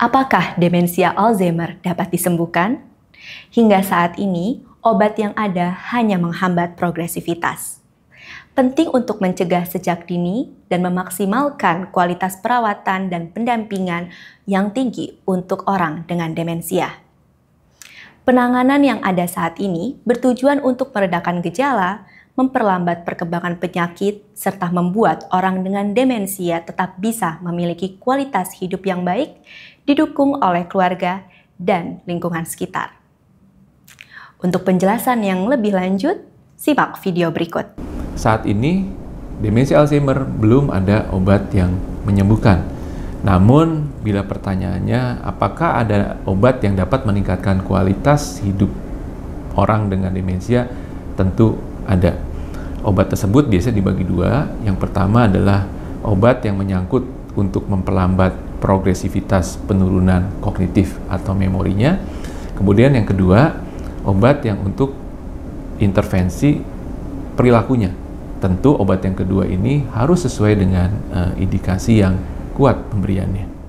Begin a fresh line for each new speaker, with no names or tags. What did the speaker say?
Apakah demensia Alzheimer dapat disembuhkan? Hingga saat ini, obat yang ada hanya menghambat progresivitas. Penting untuk mencegah sejak dini dan memaksimalkan kualitas perawatan dan pendampingan yang tinggi untuk orang dengan demensia. Penanganan yang ada saat ini bertujuan untuk meredakan gejala, memperlambat perkembangan penyakit, serta membuat orang dengan demensia tetap bisa memiliki kualitas hidup yang baik, didukung oleh keluarga dan lingkungan sekitar. Untuk penjelasan yang lebih lanjut, simak video berikut.
Saat ini, demensia Alzheimer belum ada obat yang menyembuhkan. Namun, bila pertanyaannya apakah ada obat yang dapat meningkatkan kualitas hidup orang dengan demensia, tentu ada. Obat tersebut biasanya dibagi dua. Yang pertama adalah obat yang menyangkut untuk memperlambat progresivitas penurunan kognitif atau memorinya. Kemudian yang kedua, obat yang untuk intervensi perilakunya. Tentu obat yang kedua ini harus sesuai dengan uh, indikasi yang kuat pemberiannya.